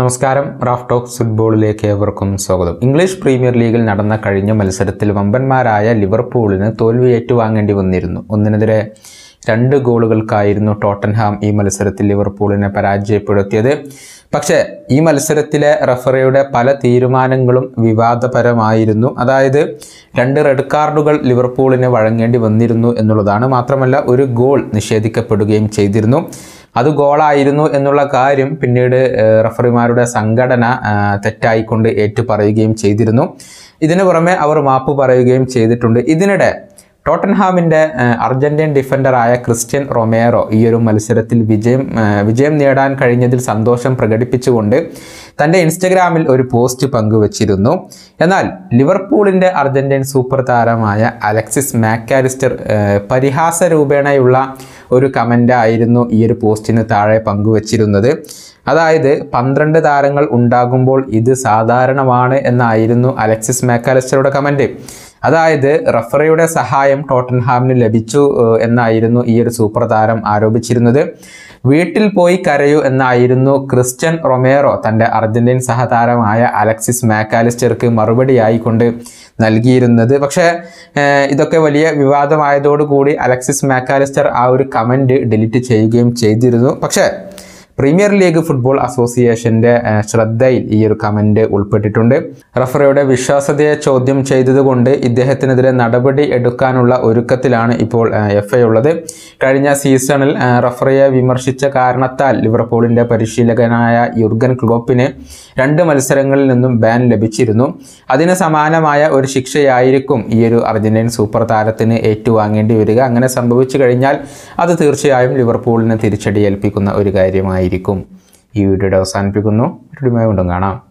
നമസ്കാരം Raf talks ഫുട്ബോളിലേക്ക് ഏവർക്കും സ്വാഗതം ഇംഗ്ലീഷ് പ്രീമിയർ ലീഗിൽ നടന്ന കഴിഞ്ഞ മത്സരത്തിൽ വമ്പന്മാരായ ലിവർപൂളിന് തോൽവി ഏറ്റുവാങ്ങേണ്ടി വന്നിരുന്നു ഒന്നിനെതിരെ രണ്ട് ഗോളുകൾക്കായിരുന്നു ടോട്ടൻഹാം ഈ മത്സരത്തിൽ ലിവർപൂളിനെ പരാജയപ്പെടുത്തിയത് പക്ഷേ ഈ മത്സരത്തിലെ റഫറിയുടെ പല തീരുമാനങ്ങളും വിവാദപരമായിരുന്നു അതായത് രണ്ട് റെഡ് കാർഡുകൾ ലിവർപൂളിന് വഴങ്ങേണ്ടി വന്നിരുന്നു എന്നുള്ളതാണ് മാത്രമല്ല ഒരു ഗോൾ നിഷേധിക്കപ്പെടുകയും ചെയ്തിരുന്നു അത് ഗോളായിരുന്നു എന്നുള്ള കാര്യം പിന്നീട് റഫറിമാരുടെ സംഘടന തെറ്റായിക്കൊണ്ട് ഏറ്റുപറയുകയും ചെയ്തിരുന്നു ഇതിനു പുറമെ അവർ മാപ്പ് പറയുകയും ചെയ്തിട്ടുണ്ട് ഇതിനിടെ ടോട്ടൻഹാമിൻ്റെ അർജന്റീൻ ഡിഫൻഡറായ ക്രിസ്ത്യൻ റൊമേറോ ഈ ഒരു മത്സരത്തിൽ വിജയം വിജയം നേടാൻ കഴിഞ്ഞതിൽ സന്തോഷം പ്രകടിപ്പിച്ചുകൊണ്ട് തൻ്റെ ഇൻസ്റ്റഗ്രാമിൽ ഒരു പോസ്റ്റ് പങ്കുവച്ചിരുന്നു എന്നാൽ ലിവർപൂളിൻ്റെ അർജന്റീൻ സൂപ്പർ താരമായ അലക്സിസ് മാക്കാലിസ്റ്റർ പരിഹാസ രൂപേണയുള്ള ഒരു കമൻ്റായിരുന്നു ഈ ഒരു പോസ്റ്റിന് താഴെ പങ്കുവച്ചിരുന്നത് അതായത് പന്ത്രണ്ട് താരങ്ങൾ ഉണ്ടാകുമ്പോൾ ഇത് സാധാരണമാണ് എന്നായിരുന്നു അലക്സിസ് മാക്കാലസ്റ്ററുടെ കമൻറ്റ് അതായത് റഫറിയുടെ സഹായം ടോട്ടൻഹാമിന് ലഭിച്ചു എന്നായിരുന്നു ഈ ഒരു സൂപ്പർ താരം ആരോപിച്ചിരുന്നത് വീട്ടിൽ പോയി കരയൂ എന്നായിരുന്നു ക്രിസ്ത്യൻ റൊമേറോ തൻ്റെ അർജന്റീൻ സഹതാരമായ അലക്സിസ് മാക്കാലിസ്റ്റർക്ക് മറുപടിയായിക്കൊണ്ട് നൽകിയിരുന്നത് പക്ഷേ ഇതൊക്കെ വലിയ വിവാദമായതോടുകൂടി അലക്സിസ് മാക്കാലിസ്റ്റർ ആ ഒരു കമൻറ്റ് ഡിലീറ്റ് ചെയ്യുകയും ചെയ്തിരുന്നു പക്ഷേ പ്രീമിയർ ലീഗ് ഫുട്ബോൾ അസോസിയേഷന്റെ ശ്രദ്ധയിൽ ഈ ഒരു കമന്റ് ഉൾപ്പെട്ടിട്ടുണ്ട് റഫറിയുടെ വിശ്വാസതയെ ചോദ്യം ചെയ്തതുകൊണ്ട് ഇദ്ദേഹത്തിനെതിരെ നടപടി എടുക്കാനുള്ള ഒരുക്കത്തിലാണ് ഇപ്പോൾ എഫ് ഉള്ളത് കഴിഞ്ഞ സീസണിൽ റഫറിയെ വിമർശിച്ച കാരണത്താൽ ലിവർപൂളിന്റെ പരിശീലകനായ യുർഗൻ ക്ലോപ്പിന് രണ്ട് മത്സരങ്ങളിൽ നിന്നും ബാൻ ലഭിച്ചിരുന്നു അതിന് സമാനമായ ഒരു ശിക്ഷയായിരിക്കും ഈ ഒരു അർജന്റീൻ സൂപ്പർ താരത്തിന് ഏറ്റുവാങ്ങേണ്ടി വരിക അങ്ങനെ സംഭവിച്ചു കഴിഞ്ഞാൽ അത് തീർച്ചയായും ലിവർപൂളിന് തിരിച്ചടിയേൽപ്പിക്കുന്ന ഒരു കാര്യമായി ആയിരിക്കും ഈ വീഡിയോയുടെ അവസാനിപ്പിക്കുന്നു വീഡിയോയുമായി വീണ്ടും കാണാം